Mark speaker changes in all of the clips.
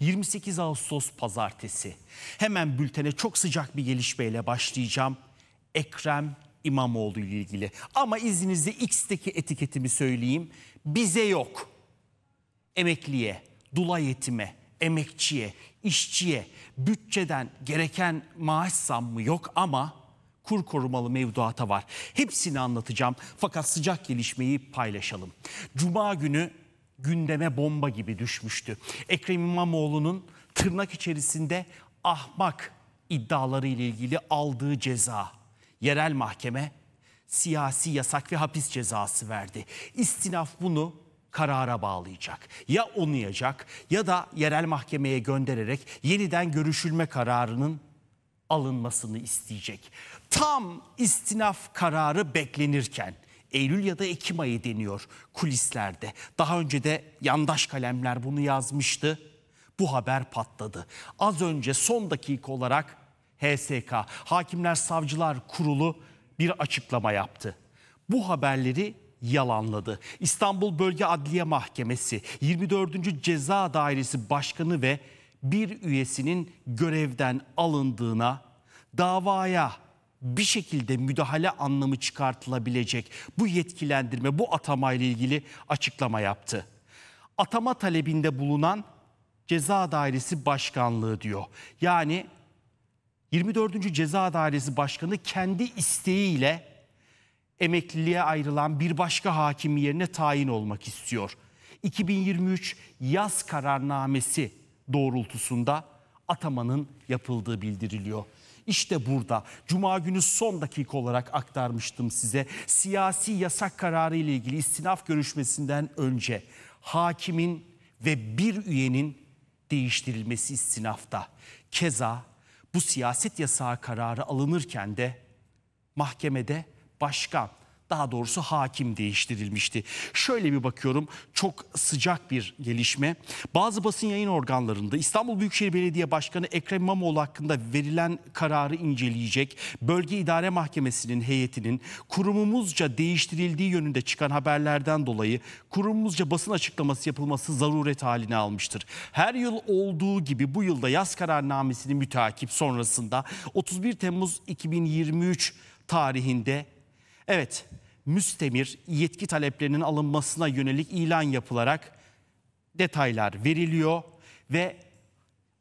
Speaker 1: 28 Ağustos pazartesi. Hemen bültene çok sıcak bir gelişmeyle başlayacağım. Ekrem İmamoğlu ile ilgili. Ama izninizle X'teki etiketimi söyleyeyim. Bize yok. Emekliye, dula yetime, emekçiye, işçiye bütçeden gereken maaş zammı yok ama kur korumalı mevduata var. Hepsini anlatacağım fakat sıcak gelişmeyi paylaşalım. Cuma günü gündeme bomba gibi düşmüştü. Ekrem İmamoğlu'nun tırnak içerisinde ahmak iddiaları ile ilgili aldığı ceza. Yerel mahkeme siyasi yasak ve hapis cezası verdi. İstinaf bunu karara bağlayacak. Ya onayacak ya da yerel mahkemeye göndererek yeniden görüşülme kararının alınmasını isteyecek. Tam istinaf kararı beklenirken Eylül ya da Ekim ayı deniyor kulislerde. Daha önce de yandaş kalemler bunu yazmıştı. Bu haber patladı. Az önce son dakika olarak HSK, Hakimler Savcılar Kurulu bir açıklama yaptı. Bu haberleri yalanladı. İstanbul Bölge Adliye Mahkemesi 24. Ceza Dairesi Başkanı ve bir üyesinin görevden alındığına, davaya bir şekilde müdahale anlamı çıkartılabilecek bu yetkilendirme, bu atama ile ilgili açıklama yaptı. Atama talebinde bulunan Ceza Dairesi Başkanlığı diyor. Yani 24. Ceza Dairesi Başkanı kendi isteğiyle emekliliğe ayrılan bir başka hakim yerine tayin olmak istiyor. 2023 yaz kararnamesi doğrultusunda atamanın yapıldığı bildiriliyor. İşte burada Cuma günü son dakika olarak aktarmıştım size. Siyasi yasak kararı ile ilgili istinaf görüşmesinden önce hakimin ve bir üyenin değiştirilmesi istinafta. Keza bu siyaset yasağı kararı alınırken de mahkemede başkan daha doğrusu hakim değiştirilmişti. Şöyle bir bakıyorum çok sıcak bir gelişme. Bazı basın yayın organlarında İstanbul Büyükşehir Belediye Başkanı Ekrem İmamoğlu hakkında verilen kararı inceleyecek Bölge İdare Mahkemesi'nin heyetinin kurumumuzca değiştirildiği yönünde çıkan haberlerden dolayı kurumumuzca basın açıklaması yapılması zaruret haline almıştır. Her yıl olduğu gibi bu yılda yaz kararnamesini mütakip sonrasında 31 Temmuz 2023 tarihinde evet müstemir yetki taleplerinin alınmasına yönelik ilan yapılarak detaylar veriliyor ve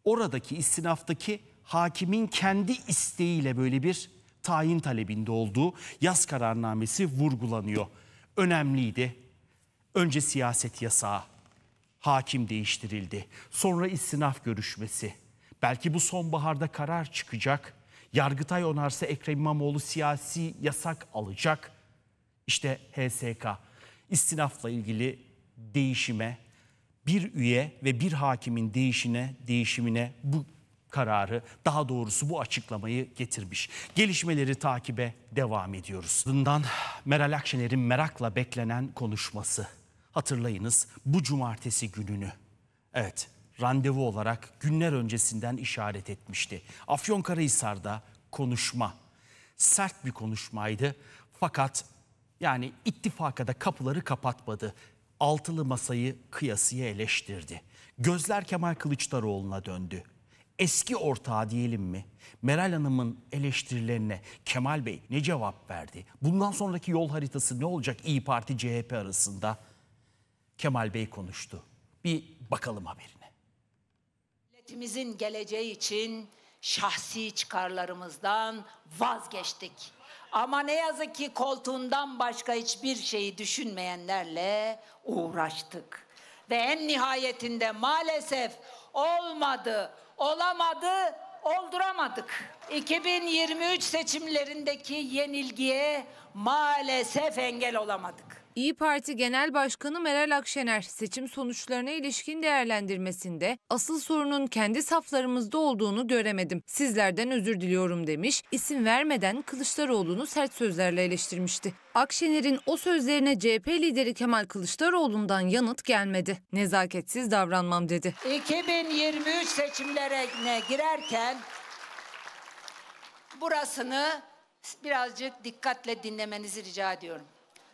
Speaker 1: oradaki istinaftaki hakimin kendi isteğiyle böyle bir tayin talebinde olduğu yaz kararnamesi vurgulanıyor. Önemliydi. Önce siyaset yasağı, hakim değiştirildi. Sonra istinaf görüşmesi. Belki bu sonbaharda karar çıkacak. Yargıtay onarsa Ekrem İmamoğlu siyasi yasak alacak. İşte HSK istinafla ilgili değişime bir üye ve bir hakimin değişine değişimine bu kararı daha doğrusu bu açıklamayı getirmiş. Gelişmeleri takibe devam ediyoruz. Ardından Meral Akşener'in merakla beklenen konuşması. Hatırlayınız bu cumartesi gününü. Evet randevu olarak günler öncesinden işaret etmişti. Afyonkarahisar'da konuşma. Sert bir konuşmaydı fakat yani ittifaka da kapıları kapatmadı. Altılı masayı kıyasıya eleştirdi. Gözler Kemal Kılıçdaroğlu'na döndü. Eski ortağı diyelim mi? Meral Hanım'ın eleştirilerine Kemal Bey ne cevap verdi? Bundan sonraki yol haritası ne olacak İyi Parti CHP arasında? Kemal Bey konuştu. Bir bakalım haberine.
Speaker 2: Milletimizin geleceği için şahsi çıkarlarımızdan vazgeçtik ama ne yazık ki koltuğundan başka hiçbir şeyi düşünmeyenlerle uğraştık. Ve en nihayetinde maalesef olmadı, olamadı, olduramadık. 2023 seçimlerindeki yenilgiye maalesef engel olamadık. İyi Parti
Speaker 3: Genel Başkanı Meral Akşener seçim sonuçlarına ilişkin değerlendirmesinde asıl sorunun kendi saflarımızda olduğunu göremedim. Sizlerden özür diliyorum demiş. İsim vermeden Kılıçdaroğlu'nu sert sözlerle eleştirmişti. Akşener'in o sözlerine CHP lideri Kemal Kılıçdaroğlu'ndan yanıt gelmedi. Nezaketsiz davranmam dedi. 2023
Speaker 2: seçimlerine girerken burasını birazcık dikkatle dinlemenizi rica ediyorum.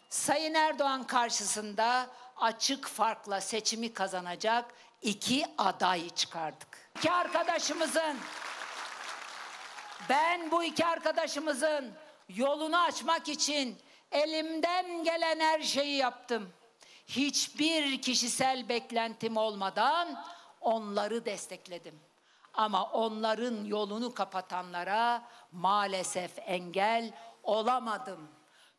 Speaker 2: Sayın Erdoğan karşısında açık farkla seçimi kazanacak iki adayı çıkardık. İki arkadaşımızın ben bu iki arkadaşımızın yolunu açmak için elimden gelen her şeyi yaptım. Hiçbir kişisel beklentim olmadan onları destekledim. Ama onların yolunu kapatanlara maalesef engel olamadım.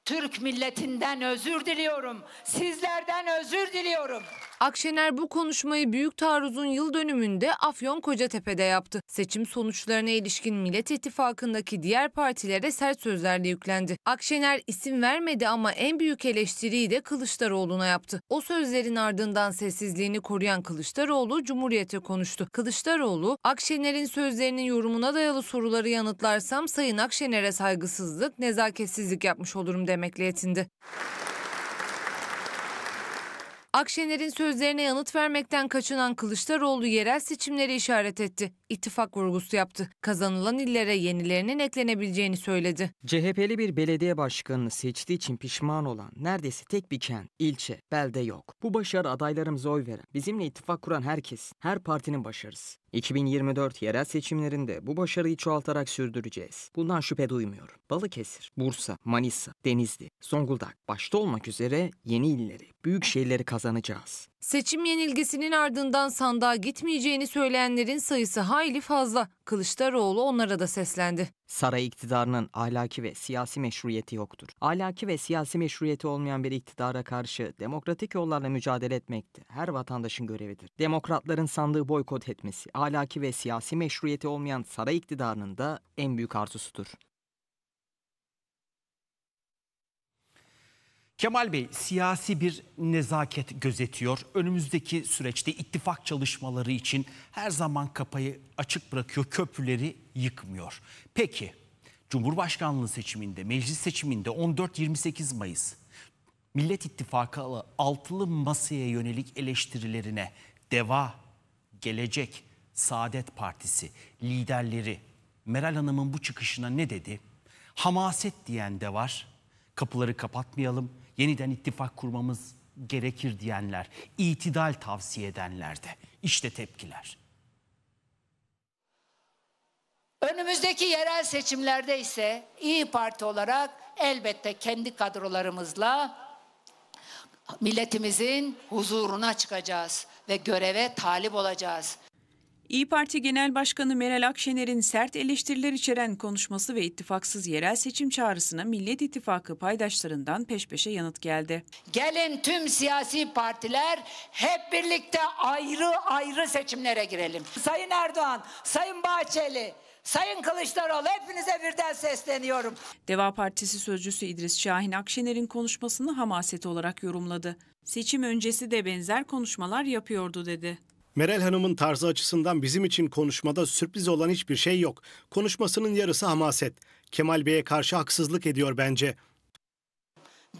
Speaker 2: Türk milletinden özür diliyorum. Sizlerden özür diliyorum. Akşener bu konuşmayı Büyük Taarruz'un yıl dönümünde
Speaker 3: Afyon Kocatepe'de yaptı. Seçim sonuçlarına ilişkin Millet İttifakı'ndaki diğer partilere sert sözlerle yüklendi. Akşener isim vermedi ama en büyük eleştiriyi de Kılıçdaroğlu'na yaptı. O sözlerin ardından sessizliğini koruyan Kılıçdaroğlu Cumhuriyet'e konuştu. Kılıçdaroğlu, Akşener'in sözlerinin yorumuna dayalı soruları yanıtlarsam Sayın Akşener'e saygısızlık, nezaketsizlik yapmış olurum demedi görevemekle yetindi. Akşener'in sözlerine yanıt vermekten kaçınan Kılıçdaroğlu yerel seçimleri işaret etti ittifak vurgusu yaptı. Kazanılan illere yenilerinin eklenebileceğini
Speaker 1: söyledi. CHP'li bir belediye başkanını seçtiği için pişman olan neredeyse tek bir kent, ilçe, belde yok. Bu başarı adaylarımıza oy veren, bizimle ittifak kuran herkes, her partinin başarısı. 2024 yerel seçimlerinde bu başarıyı çoğaltarak sürdüreceğiz. Bundan şüphe duymuyorum. Balıkesir, Bursa, Manisa, Denizli, Zonguldak başta olmak üzere yeni illeri, büyük şehirleri kazanacağız.
Speaker 3: Seçim yenilgisinin ardından sandığa gitmeyeceğini söyleyenlerin sayısı hayli fazla. Kılıçdaroğlu onlara da seslendi.
Speaker 1: Saray iktidarının ahlaki ve siyasi meşruiyeti yoktur. Ahlaki ve siyasi meşruiyeti olmayan bir iktidara karşı demokratik yollarla mücadele etmekte her vatandaşın görevidir. Demokratların sandığı boykot etmesi ahlaki ve siyasi meşruiyeti olmayan saray iktidarının da en büyük arzusudur. Kemal Bey siyasi bir nezaket gözetiyor. Önümüzdeki süreçte ittifak çalışmaları için her zaman kapayı açık bırakıyor, köprüleri yıkmıyor. Peki Cumhurbaşkanlığı seçiminde, meclis seçiminde 14-28 Mayıs Millet İttifakı altılı masaya yönelik eleştirilerine DEVA, Gelecek, Saadet Partisi liderleri Meral Hanım'ın bu çıkışına ne dedi? Hamaset diyen de var. Kapıları kapatmayalım yeniden ittifak kurmamız gerekir diyenler, itidal tavsiye edenlerde. de. İşte tepkiler.
Speaker 2: Önümüzdeki yerel seçimlerde ise İyi Parti olarak elbette kendi kadrolarımızla milletimizin huzuruna çıkacağız ve göreve talip olacağız.
Speaker 4: İyi Parti Genel Başkanı Meral Akşener'in sert eleştiriler içeren konuşması ve ittifaksız yerel seçim çağrısına Millet İttifakı paydaşlarından peş peşe yanıt geldi. Gelin
Speaker 2: tüm siyasi partiler hep birlikte ayrı ayrı seçimlere girelim.
Speaker 4: Sayın Erdoğan, Sayın Bahçeli, Sayın Kılıçdaroğlu hepinize birden sesleniyorum. Deva Partisi sözcüsü İdris Şahin Akşener'in konuşmasını hamaset olarak yorumladı. Seçim öncesi de benzer konuşmalar yapıyordu dedi.
Speaker 1: Meral Hanım'ın tarzı açısından bizim için konuşmada sürpriz olan hiçbir şey yok. Konuşmasının yarısı hamaset. Kemal Bey'e karşı haksızlık ediyor bence.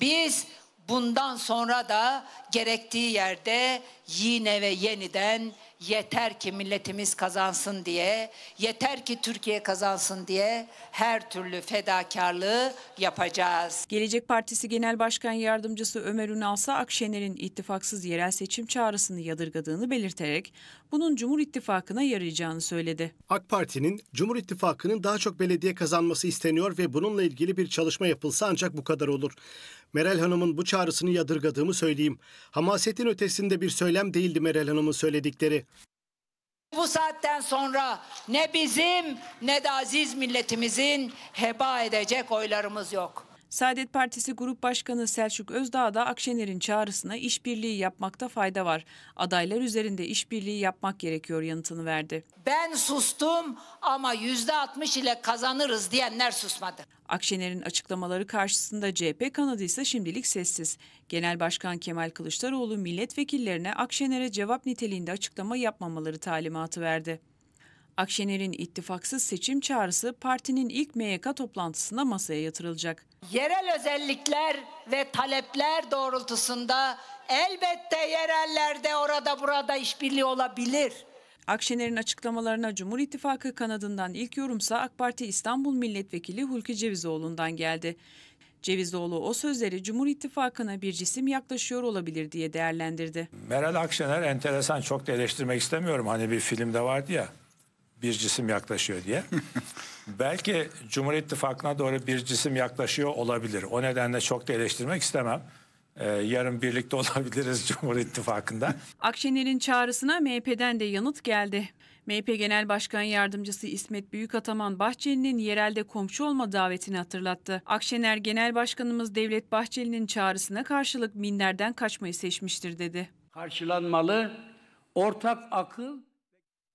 Speaker 2: Biz bundan sonra da gerektiği yerde yine ve yeniden yeter ki milletimiz kazansın diye, yeter ki Türkiye kazansın diye her türlü
Speaker 4: fedakarlığı yapacağız. Gelecek Partisi Genel Başkan Yardımcısı Ömer Ünalsa Akşener'in ittifaksız yerel seçim çağrısını yadırgadığını belirterek bunun Cumhur İttifakı'na yarayacağını söyledi.
Speaker 1: AK Parti'nin Cumhur İttifakı'nın daha çok belediye kazanması isteniyor ve bununla ilgili bir çalışma yapılsa ancak bu kadar olur. Meral Hanım'ın bu çağrısını yadırgadığımı söyleyeyim. Hamasetin ötesinde bir söylem değildi Meral Hanım'ın söyledikleri.
Speaker 2: Bu saatten sonra ne bizim ne de aziz milletimizin heba
Speaker 4: edecek oylarımız yok. Saadet Partisi Grup Başkanı Selçuk Özdağ da Akşener'in çağrısına işbirliği yapmakta fayda var. Adaylar üzerinde işbirliği yapmak gerekiyor yanıtını verdi. Ben sustum ama %60 ile kazanırız diyenler susmadı. Akşener'in açıklamaları karşısında CHP kanadı ise şimdilik sessiz. Genel Başkan Kemal Kılıçdaroğlu milletvekillerine Akşener'e cevap niteliğinde açıklama yapmamaları talimatı verdi. Akşener'in ittifaksız seçim çağrısı partinin ilk MYK toplantısında masaya yatırılacak.
Speaker 2: Yerel özellikler ve talepler doğrultusunda
Speaker 4: elbette yerellerde orada burada işbirliği olabilir. Akşener'in açıklamalarına Cumhur İttifakı kanadından ilk yorumsa AK Parti İstanbul Milletvekili Hulki Cevizoğlu'ndan geldi. Cevizoğlu o sözleri Cumhur İttifakı'na bir cisim yaklaşıyor olabilir diye değerlendirdi.
Speaker 3: Meral Akşener enteresan çok da eleştirmek istemiyorum. Hani bir filmde vardı ya bir cisim yaklaşıyor diye. Belki Cumhur İttifakı'na doğru bir cisim yaklaşıyor olabilir. O nedenle çok da eleştirmek istemem. Ee, yarın birlikte olabiliriz Cumhur İttifakı'nda.
Speaker 4: Akşener'in çağrısına MHP'den de yanıt geldi. MHP Genel Başkan Yardımcısı İsmet Büyükataman Bahçeli'nin yerelde komşu olma davetini hatırlattı. Akşener Genel Başkanımız Devlet Bahçeli'nin çağrısına karşılık minderden kaçmayı seçmiştir dedi. Karşılanmalı, ortak akıl